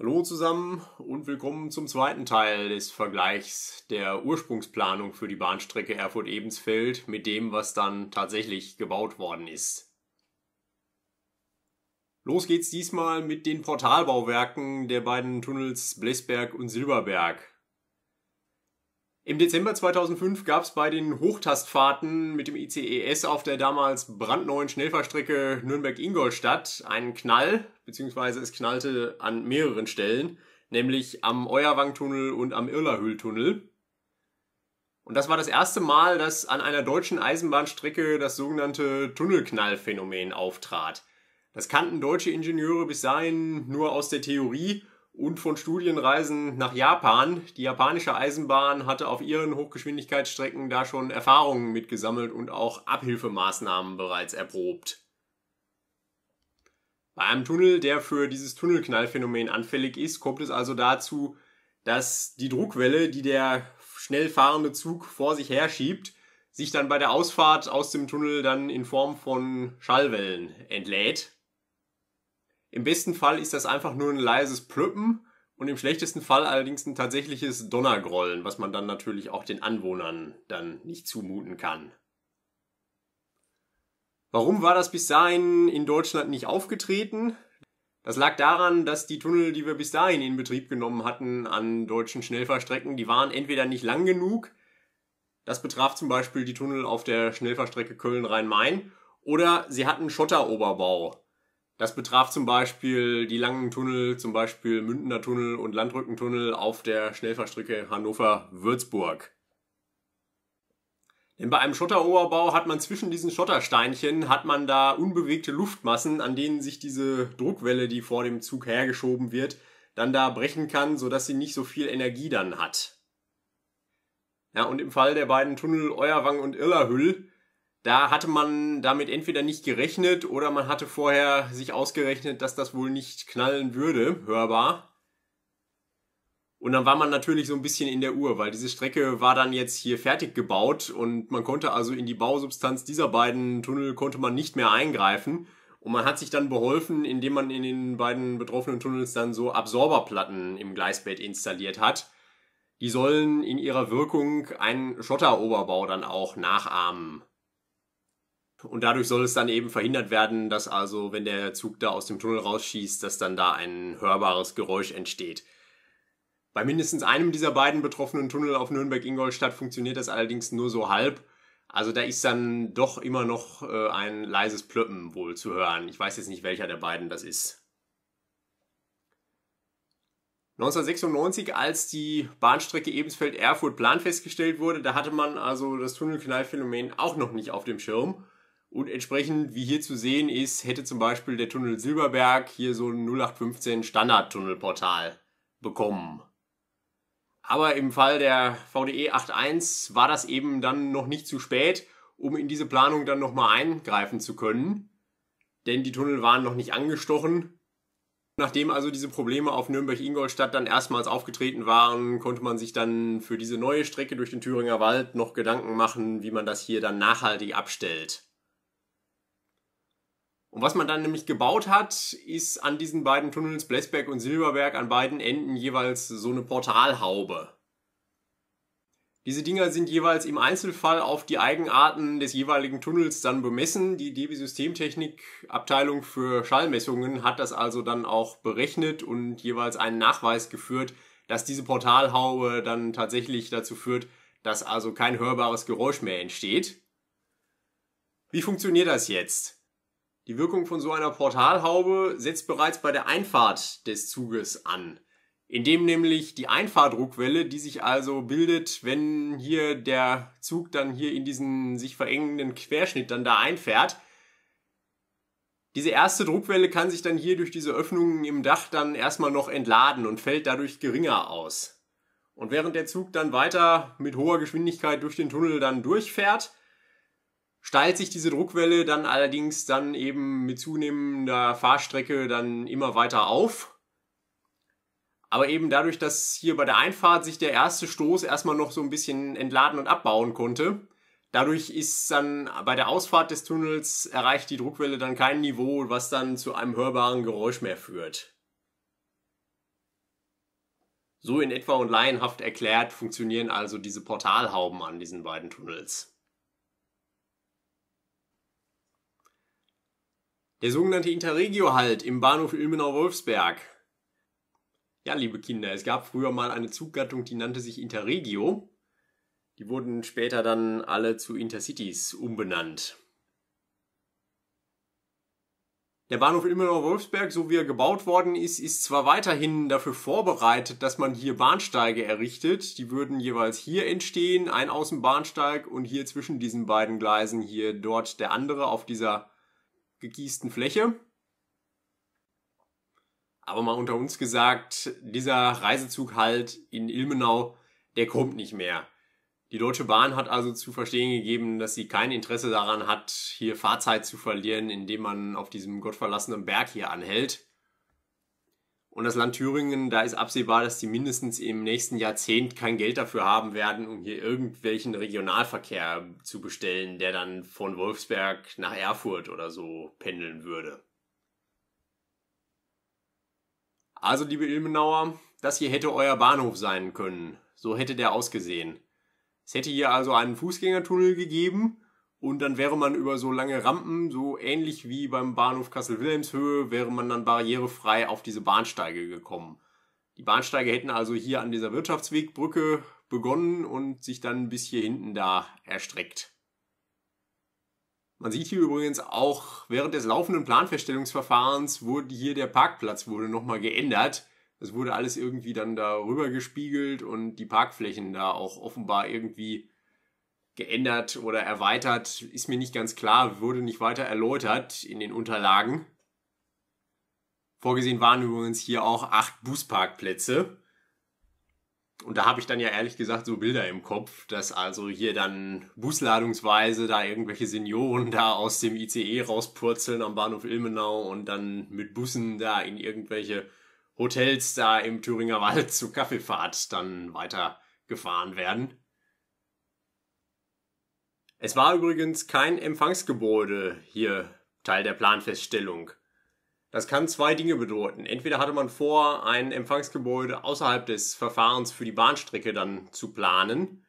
Hallo zusammen und willkommen zum zweiten Teil des Vergleichs der Ursprungsplanung für die Bahnstrecke Erfurt-Ebensfeld mit dem, was dann tatsächlich gebaut worden ist. Los geht's diesmal mit den Portalbauwerken der beiden Tunnels Blessberg und Silberberg. Im Dezember 2005 gab es bei den Hochtastfahrten mit dem ICES auf der damals brandneuen Schnellfahrstrecke Nürnberg-Ingolstadt einen Knall, beziehungsweise es knallte an mehreren Stellen, nämlich am Euerwangtunnel und am Irlerhöhltunnel. Und das war das erste Mal, dass an einer deutschen Eisenbahnstrecke das sogenannte Tunnelknallphänomen auftrat. Das kannten deutsche Ingenieure bis dahin nur aus der Theorie und von Studienreisen nach Japan. Die japanische Eisenbahn hatte auf ihren Hochgeschwindigkeitsstrecken da schon Erfahrungen mitgesammelt und auch Abhilfemaßnahmen bereits erprobt. Bei einem Tunnel, der für dieses Tunnelknallphänomen anfällig ist, kommt es also dazu, dass die Druckwelle, die der schnell fahrende Zug vor sich herschiebt, sich dann bei der Ausfahrt aus dem Tunnel dann in Form von Schallwellen entlädt. Im besten Fall ist das einfach nur ein leises Plüppen und im schlechtesten Fall allerdings ein tatsächliches Donnergrollen, was man dann natürlich auch den Anwohnern dann nicht zumuten kann. Warum war das bis dahin in Deutschland nicht aufgetreten? Das lag daran, dass die Tunnel, die wir bis dahin in Betrieb genommen hatten an deutschen Schnellfahrstrecken, die waren entweder nicht lang genug, das betraf zum Beispiel die Tunnel auf der Schnellfahrstrecke Köln-Rhein-Main, oder sie hatten Schotteroberbau. Das betraf zum Beispiel die langen Tunnel, zum Beispiel Mündener Tunnel und Landrückentunnel auf der Schnellfahrstrecke Hannover-Würzburg. Denn bei einem Schotteroberbau hat man zwischen diesen Schottersteinchen, hat man da unbewegte Luftmassen, an denen sich diese Druckwelle, die vor dem Zug hergeschoben wird, dann da brechen kann, sodass sie nicht so viel Energie dann hat. Ja, und im Fall der beiden Tunnel Euerwang und Irlerhüll da hatte man damit entweder nicht gerechnet oder man hatte vorher sich ausgerechnet, dass das wohl nicht knallen würde, hörbar. Und dann war man natürlich so ein bisschen in der Uhr, weil diese Strecke war dann jetzt hier fertig gebaut und man konnte also in die Bausubstanz dieser beiden Tunnel konnte man nicht mehr eingreifen. Und man hat sich dann beholfen, indem man in den beiden betroffenen Tunnels dann so Absorberplatten im Gleisbett installiert hat. Die sollen in ihrer Wirkung einen Schotteroberbau dann auch nachahmen. Und dadurch soll es dann eben verhindert werden, dass also, wenn der Zug da aus dem Tunnel rausschießt, dass dann da ein hörbares Geräusch entsteht. Bei mindestens einem dieser beiden betroffenen Tunnel auf Nürnberg-Ingolstadt funktioniert das allerdings nur so halb. Also da ist dann doch immer noch äh, ein leises Plöppen wohl zu hören. Ich weiß jetzt nicht, welcher der beiden das ist. 1996, als die Bahnstrecke Ebensfeld-Erfurt planfestgestellt wurde, da hatte man also das Tunnelknallphänomen auch noch nicht auf dem Schirm. Und entsprechend, wie hier zu sehen ist, hätte zum Beispiel der Tunnel Silberberg hier so ein 0815 Standard-Tunnelportal bekommen. Aber im Fall der VDE 8.1 war das eben dann noch nicht zu spät, um in diese Planung dann nochmal eingreifen zu können. Denn die Tunnel waren noch nicht angestochen. Nachdem also diese Probleme auf Nürnberg-Ingolstadt dann erstmals aufgetreten waren, konnte man sich dann für diese neue Strecke durch den Thüringer Wald noch Gedanken machen, wie man das hier dann nachhaltig abstellt. Und was man dann nämlich gebaut hat, ist an diesen beiden Tunnels, Blesberg und Silberberg, an beiden Enden jeweils so eine Portalhaube. Diese Dinger sind jeweils im Einzelfall auf die Eigenarten des jeweiligen Tunnels dann bemessen. Die DB Systemtechnik Abteilung für Schallmessungen hat das also dann auch berechnet und jeweils einen Nachweis geführt, dass diese Portalhaube dann tatsächlich dazu führt, dass also kein hörbares Geräusch mehr entsteht. Wie funktioniert das jetzt? Die Wirkung von so einer Portalhaube setzt bereits bei der Einfahrt des Zuges an, indem nämlich die Einfahrdruckwelle, die sich also bildet, wenn hier der Zug dann hier in diesen sich verengenden Querschnitt dann da einfährt, diese erste Druckwelle kann sich dann hier durch diese Öffnungen im Dach dann erstmal noch entladen und fällt dadurch geringer aus. Und während der Zug dann weiter mit hoher Geschwindigkeit durch den Tunnel dann durchfährt, steilt sich diese Druckwelle dann allerdings dann eben mit zunehmender Fahrstrecke dann immer weiter auf. Aber eben dadurch, dass hier bei der Einfahrt sich der erste Stoß erstmal noch so ein bisschen entladen und abbauen konnte, dadurch ist dann bei der Ausfahrt des Tunnels erreicht die Druckwelle dann kein Niveau, was dann zu einem hörbaren Geräusch mehr führt. So in etwa und laienhaft erklärt funktionieren also diese Portalhauben an diesen beiden Tunnels. Der sogenannte Interregio-Halt im Bahnhof Ilmenau-Wolfsberg. Ja, liebe Kinder, es gab früher mal eine Zuggattung, die nannte sich Interregio. Die wurden später dann alle zu Intercities umbenannt. Der Bahnhof Ilmenau-Wolfsberg, so wie er gebaut worden ist, ist zwar weiterhin dafür vorbereitet, dass man hier Bahnsteige errichtet. Die würden jeweils hier entstehen, ein Außenbahnsteig und hier zwischen diesen beiden Gleisen hier dort der andere auf dieser gegießten Fläche. Aber mal unter uns gesagt, dieser Reisezug halt in Ilmenau, der kommt nicht mehr. Die Deutsche Bahn hat also zu verstehen gegeben, dass sie kein Interesse daran hat, hier Fahrzeit zu verlieren, indem man auf diesem gottverlassenen Berg hier anhält. Und das Land Thüringen, da ist absehbar, dass die mindestens im nächsten Jahrzehnt kein Geld dafür haben werden, um hier irgendwelchen Regionalverkehr zu bestellen, der dann von Wolfsberg nach Erfurt oder so pendeln würde. Also, liebe Ilmenauer, das hier hätte euer Bahnhof sein können. So hätte der ausgesehen. Es hätte hier also einen Fußgängertunnel gegeben, und dann wäre man über so lange Rampen, so ähnlich wie beim Bahnhof Kassel-Wilhelmshöhe, wäre man dann barrierefrei auf diese Bahnsteige gekommen. Die Bahnsteige hätten also hier an dieser Wirtschaftswegbrücke begonnen und sich dann bis hier hinten da erstreckt. Man sieht hier übrigens auch, während des laufenden Planfeststellungsverfahrens wurde hier der Parkplatz wurde nochmal geändert. Es wurde alles irgendwie dann darüber gespiegelt und die Parkflächen da auch offenbar irgendwie geändert oder erweitert, ist mir nicht ganz klar, wurde nicht weiter erläutert in den Unterlagen. Vorgesehen waren übrigens hier auch acht Busparkplätze. Und da habe ich dann ja ehrlich gesagt so Bilder im Kopf, dass also hier dann busladungsweise da irgendwelche Senioren da aus dem ICE rauspurzeln am Bahnhof Ilmenau und dann mit Bussen da in irgendwelche Hotels da im Thüringer Wald zur Kaffeefahrt dann weitergefahren werden. Es war übrigens kein Empfangsgebäude hier Teil der Planfeststellung. Das kann zwei Dinge bedeuten. Entweder hatte man vor, ein Empfangsgebäude außerhalb des Verfahrens für die Bahnstrecke dann zu planen.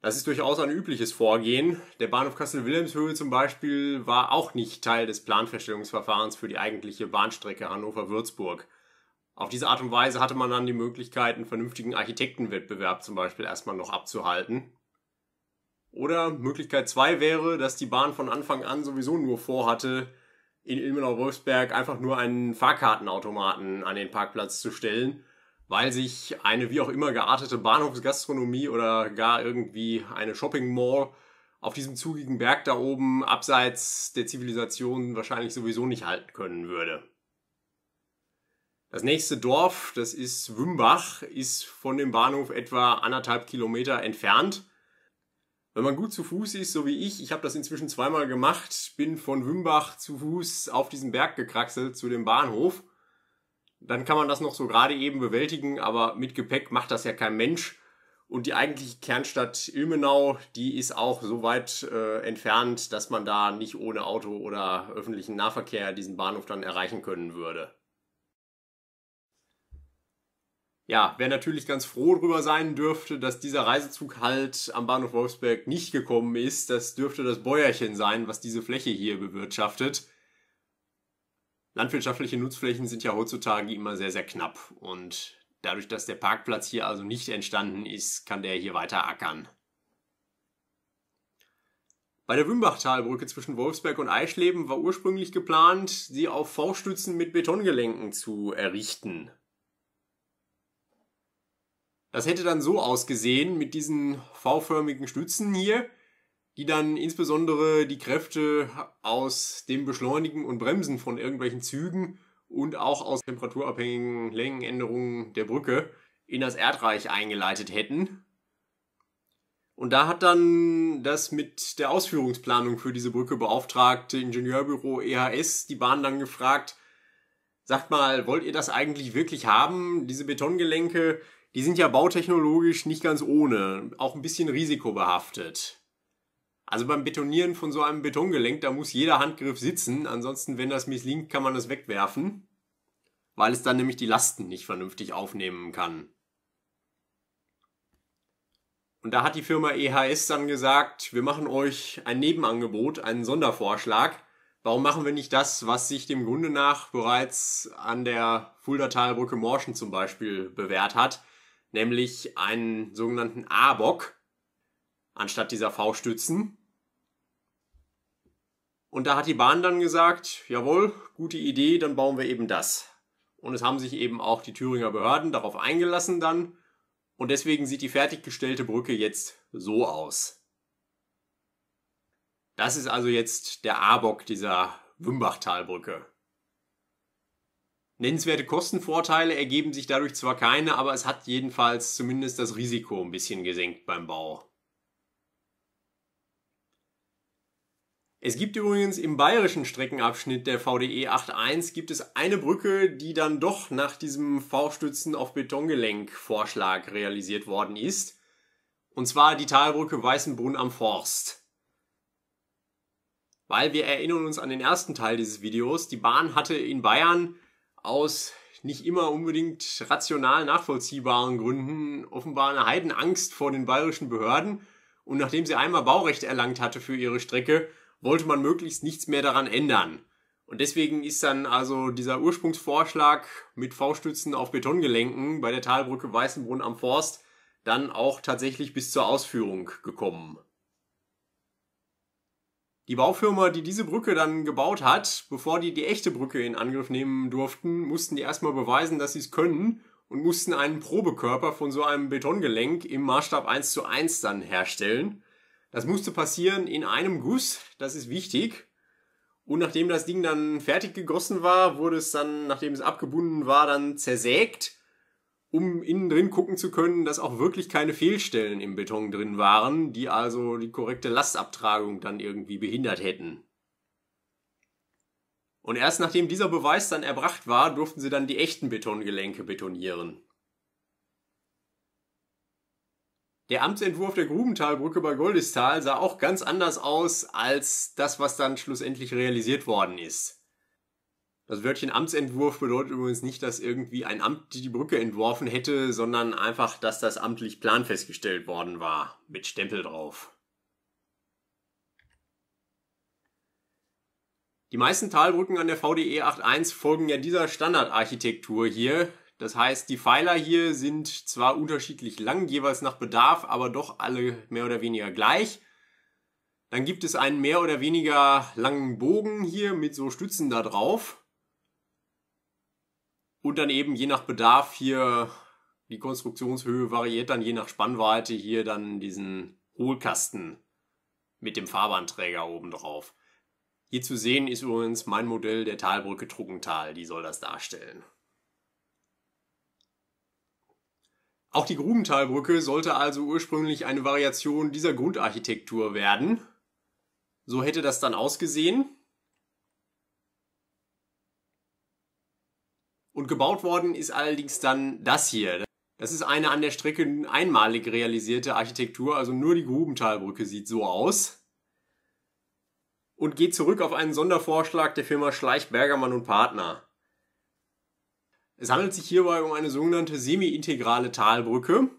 Das ist durchaus ein übliches Vorgehen. Der Bahnhof Kassel-Wilhelmshöhe zum Beispiel war auch nicht Teil des Planfeststellungsverfahrens für die eigentliche Bahnstrecke Hannover-Würzburg. Auf diese Art und Weise hatte man dann die Möglichkeit, einen vernünftigen Architektenwettbewerb zum Beispiel erstmal noch abzuhalten. Oder Möglichkeit 2 wäre, dass die Bahn von Anfang an sowieso nur vorhatte, in Ilmenau-Wolfsberg einfach nur einen Fahrkartenautomaten an den Parkplatz zu stellen, weil sich eine wie auch immer geartete Bahnhofsgastronomie oder gar irgendwie eine Shopping Mall auf diesem zugigen Berg da oben abseits der Zivilisation wahrscheinlich sowieso nicht halten können würde. Das nächste Dorf, das ist Wümbach, ist von dem Bahnhof etwa anderthalb Kilometer entfernt wenn man gut zu Fuß ist, so wie ich, ich habe das inzwischen zweimal gemacht, bin von Hümbach zu Fuß auf diesen Berg gekraxelt zu dem Bahnhof, dann kann man das noch so gerade eben bewältigen, aber mit Gepäck macht das ja kein Mensch. Und die eigentliche Kernstadt Ilmenau, die ist auch so weit äh, entfernt, dass man da nicht ohne Auto oder öffentlichen Nahverkehr diesen Bahnhof dann erreichen können würde ja, wer natürlich ganz froh drüber sein dürfte, dass dieser Reisezug halt am Bahnhof Wolfsberg nicht gekommen ist, das dürfte das Bäuerchen sein, was diese Fläche hier bewirtschaftet. Landwirtschaftliche Nutzflächen sind ja heutzutage immer sehr, sehr knapp und dadurch, dass der Parkplatz hier also nicht entstanden ist, kann der hier weiter ackern. Bei der Wümbachtalbrücke zwischen Wolfsberg und Eischleben war ursprünglich geplant, sie auf V-Stützen mit Betongelenken zu errichten. Das hätte dann so ausgesehen mit diesen V-förmigen Stützen hier, die dann insbesondere die Kräfte aus dem Beschleunigen und Bremsen von irgendwelchen Zügen und auch aus temperaturabhängigen Längenänderungen der Brücke in das Erdreich eingeleitet hätten. Und da hat dann das mit der Ausführungsplanung für diese Brücke beauftragte Ingenieurbüro EHS die Bahn dann gefragt, sagt mal, wollt ihr das eigentlich wirklich haben, diese Betongelenke, die sind ja bautechnologisch nicht ganz ohne, auch ein bisschen risikobehaftet. Also beim Betonieren von so einem Betongelenk, da muss jeder Handgriff sitzen, ansonsten, wenn das misslingt, kann man das wegwerfen, weil es dann nämlich die Lasten nicht vernünftig aufnehmen kann. Und da hat die Firma EHS dann gesagt, wir machen euch ein Nebenangebot, einen Sondervorschlag. Warum machen wir nicht das, was sich dem Grunde nach bereits an der Fulda Morschen zum Beispiel bewährt hat? nämlich einen sogenannten A-Bock anstatt dieser V-Stützen. Und da hat die Bahn dann gesagt, jawohl, gute Idee, dann bauen wir eben das. Und es haben sich eben auch die Thüringer Behörden darauf eingelassen dann. Und deswegen sieht die fertiggestellte Brücke jetzt so aus. Das ist also jetzt der A-Bock dieser Wümbachtalbrücke. Nennenswerte Kostenvorteile ergeben sich dadurch zwar keine, aber es hat jedenfalls zumindest das Risiko ein bisschen gesenkt beim Bau. Es gibt übrigens im bayerischen Streckenabschnitt der VDE 8.1 gibt es eine Brücke, die dann doch nach diesem V-Stützen auf Betongelenk Vorschlag realisiert worden ist. Und zwar die Talbrücke Weißenbrunn am Forst. Weil wir erinnern uns an den ersten Teil dieses Videos, die Bahn hatte in Bayern aus nicht immer unbedingt rational nachvollziehbaren Gründen offenbar eine Heidenangst vor den bayerischen Behörden. Und nachdem sie einmal Baurecht erlangt hatte für ihre Strecke, wollte man möglichst nichts mehr daran ändern. Und deswegen ist dann also dieser Ursprungsvorschlag mit V-Stützen auf Betongelenken bei der Talbrücke Weißenbrunn am Forst dann auch tatsächlich bis zur Ausführung gekommen. Die Baufirma, die diese Brücke dann gebaut hat, bevor die die echte Brücke in Angriff nehmen durften, mussten die erstmal beweisen, dass sie es können und mussten einen Probekörper von so einem Betongelenk im Maßstab 1 zu 1 dann herstellen. Das musste passieren in einem Guss, das ist wichtig. Und nachdem das Ding dann fertig gegossen war, wurde es dann, nachdem es abgebunden war, dann zersägt um innen drin gucken zu können, dass auch wirklich keine Fehlstellen im Beton drin waren, die also die korrekte Lastabtragung dann irgendwie behindert hätten. Und erst nachdem dieser Beweis dann erbracht war, durften sie dann die echten Betongelenke betonieren. Der Amtsentwurf der Grubentalbrücke bei Goldistal sah auch ganz anders aus als das, was dann schlussendlich realisiert worden ist. Das Wörtchen Amtsentwurf bedeutet übrigens nicht, dass irgendwie ein Amt die Brücke entworfen hätte, sondern einfach, dass das amtlich planfestgestellt worden war, mit Stempel drauf. Die meisten Talbrücken an der VDE 8.1 folgen ja dieser Standardarchitektur hier. Das heißt, die Pfeiler hier sind zwar unterschiedlich lang, jeweils nach Bedarf, aber doch alle mehr oder weniger gleich. Dann gibt es einen mehr oder weniger langen Bogen hier mit so Stützen da drauf. Und dann eben je nach Bedarf hier die Konstruktionshöhe variiert dann je nach Spannweite hier dann diesen Hohlkasten mit dem Fahrbahnträger oben drauf. Hier zu sehen ist übrigens mein Modell der Talbrücke Truggental, die soll das darstellen. Auch die Grubentalbrücke sollte also ursprünglich eine Variation dieser Grundarchitektur werden. So hätte das dann ausgesehen. Und gebaut worden ist allerdings dann das hier. Das ist eine an der Strecke einmalig realisierte Architektur, also nur die Grubentalbrücke sieht so aus. Und geht zurück auf einen Sondervorschlag der Firma Schleich, Bergermann und Partner. Es handelt sich hierbei um eine sogenannte semi-integrale Talbrücke.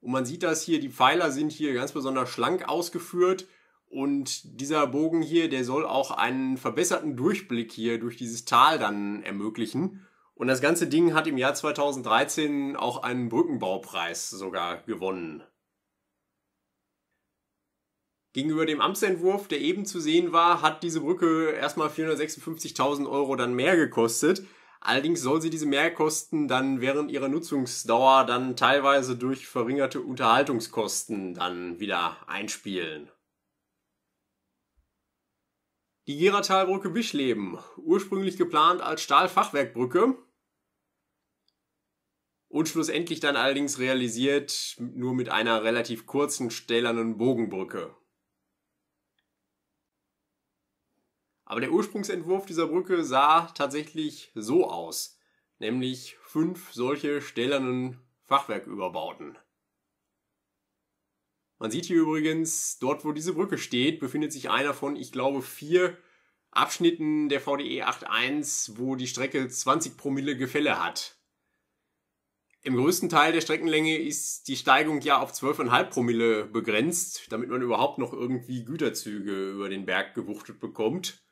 Und man sieht das hier, die Pfeiler sind hier ganz besonders schlank ausgeführt und dieser Bogen hier, der soll auch einen verbesserten Durchblick hier durch dieses Tal dann ermöglichen. Und das ganze Ding hat im Jahr 2013 auch einen Brückenbaupreis sogar gewonnen. Gegenüber dem Amtsentwurf, der eben zu sehen war, hat diese Brücke erstmal 456.000 Euro dann mehr gekostet. Allerdings soll sie diese Mehrkosten dann während ihrer Nutzungsdauer dann teilweise durch verringerte Unterhaltungskosten dann wieder einspielen. Die Geratalbrücke Bischleben, ursprünglich geplant als Stahlfachwerkbrücke, und schlussendlich dann allerdings realisiert, nur mit einer relativ kurzen stählernen Bogenbrücke. Aber der Ursprungsentwurf dieser Brücke sah tatsächlich so aus, nämlich fünf solche stählernen Fachwerküberbauten. Man sieht hier übrigens, dort wo diese Brücke steht, befindet sich einer von, ich glaube, vier Abschnitten der VDE 8.1, wo die Strecke 20 Promille Gefälle hat. Im größten Teil der Streckenlänge ist die Steigung ja auf 12,5 Promille begrenzt, damit man überhaupt noch irgendwie Güterzüge über den Berg gewuchtet bekommt.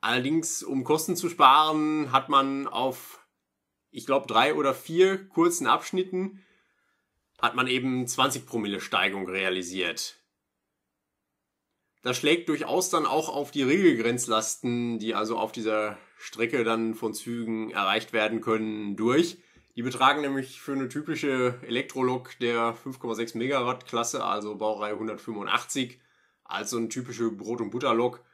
Allerdings, um Kosten zu sparen, hat man auf, ich glaube, drei oder vier kurzen Abschnitten hat man eben 20 Promille Steigung realisiert. Das schlägt durchaus dann auch auf die Regelgrenzlasten, die also auf dieser Strecke dann von Zügen erreicht werden können, durch. Die betragen nämlich für eine typische Elektrolok der 5,6 Megawatt Klasse, also Baureihe 185, als so eine typische Brot- und Butterlok,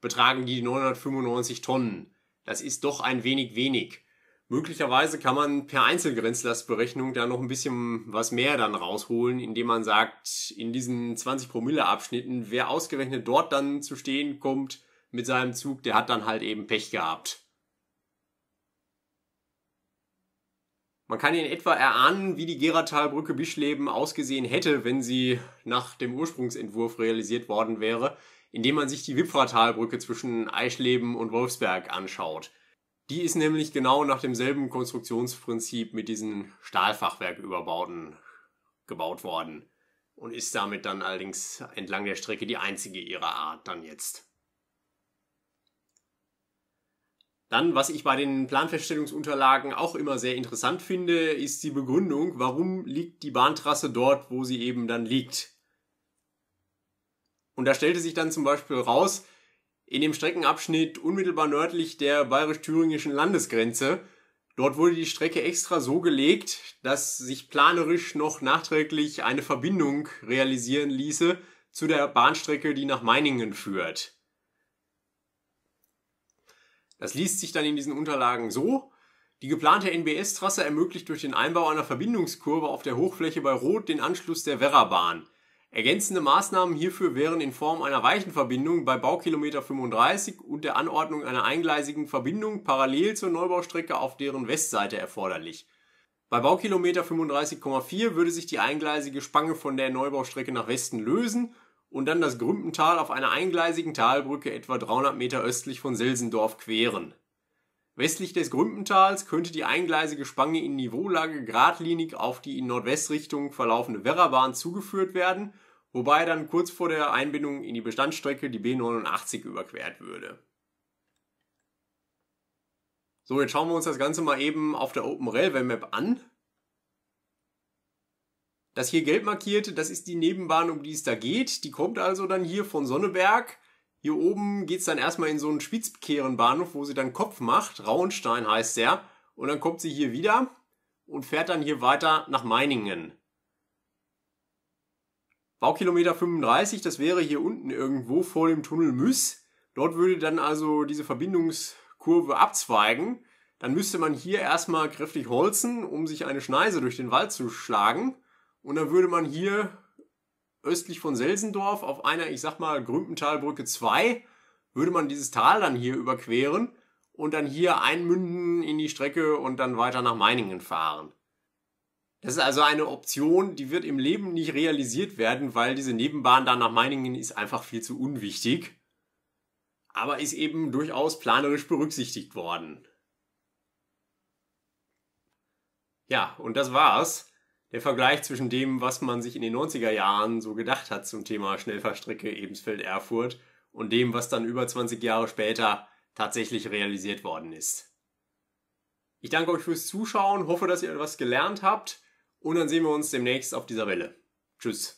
betragen die 995 Tonnen. Das ist doch ein wenig wenig. Möglicherweise kann man per Einzelgrenzlastberechnung da noch ein bisschen was mehr dann rausholen, indem man sagt, in diesen 20 Promille Abschnitten, wer ausgerechnet dort dann zu stehen kommt mit seinem Zug, der hat dann halt eben Pech gehabt. Man kann in etwa erahnen, wie die Geratalbrücke Bischleben ausgesehen hätte, wenn sie nach dem Ursprungsentwurf realisiert worden wäre, indem man sich die Wipfratalbrücke zwischen Eisleben und Wolfsberg anschaut. Die ist nämlich genau nach demselben Konstruktionsprinzip mit diesen Stahlfachwerküberbauten gebaut worden und ist damit dann allerdings entlang der Strecke die einzige ihrer Art dann jetzt. Dann, was ich bei den Planfeststellungsunterlagen auch immer sehr interessant finde, ist die Begründung, warum liegt die Bahntrasse dort, wo sie eben dann liegt. Und da stellte sich dann zum Beispiel raus, in dem Streckenabschnitt unmittelbar nördlich der bayerisch-thüringischen Landesgrenze, dort wurde die Strecke extra so gelegt, dass sich planerisch noch nachträglich eine Verbindung realisieren ließe zu der Bahnstrecke, die nach Meiningen führt. Das liest sich dann in diesen Unterlagen so. Die geplante NBS-Trasse ermöglicht durch den Einbau einer Verbindungskurve auf der Hochfläche bei Rot den Anschluss der Werra-Bahn. Ergänzende Maßnahmen hierfür wären in Form einer Weichenverbindung bei Baukilometer 35 und der Anordnung einer eingleisigen Verbindung parallel zur Neubaustrecke auf deren Westseite erforderlich. Bei Baukilometer 35,4 würde sich die eingleisige Spange von der Neubaustrecke nach Westen lösen und dann das Grümpental auf einer eingleisigen Talbrücke etwa 300 Meter östlich von Silsendorf queren. Westlich des Grümpentals könnte die eingleisige Spange in Niveaulage geradlinig auf die in Nordwestrichtung verlaufende Werrabahn zugeführt werden, wobei dann kurz vor der Einbindung in die Bestandsstrecke die B89 überquert würde. So, jetzt schauen wir uns das Ganze mal eben auf der Open Railway Map an. Das hier gelb markierte, das ist die Nebenbahn, um die es da geht. Die kommt also dann hier von Sonneberg. Hier oben geht es dann erstmal in so einen Spitzkehrenbahnhof, wo sie dann Kopf macht. Rauenstein heißt der. Und dann kommt sie hier wieder und fährt dann hier weiter nach Meiningen. Baukilometer 35, das wäre hier unten irgendwo vor dem Tunnel Müss. Dort würde dann also diese Verbindungskurve abzweigen. Dann müsste man hier erstmal kräftig holzen, um sich eine Schneise durch den Wald zu schlagen. Und dann würde man hier östlich von Selsendorf auf einer, ich sag mal, Grümpentalbrücke 2, würde man dieses Tal dann hier überqueren und dann hier einmünden in die Strecke und dann weiter nach Meiningen fahren. Das ist also eine Option, die wird im Leben nicht realisiert werden, weil diese Nebenbahn da nach Meiningen ist einfach viel zu unwichtig. Aber ist eben durchaus planerisch berücksichtigt worden. Ja, und das war's der Vergleich zwischen dem, was man sich in den 90er Jahren so gedacht hat zum Thema Schnellfahrstrecke Ebensfeld-Erfurt und dem, was dann über 20 Jahre später tatsächlich realisiert worden ist. Ich danke euch fürs Zuschauen, hoffe, dass ihr etwas gelernt habt und dann sehen wir uns demnächst auf dieser Welle. Tschüss.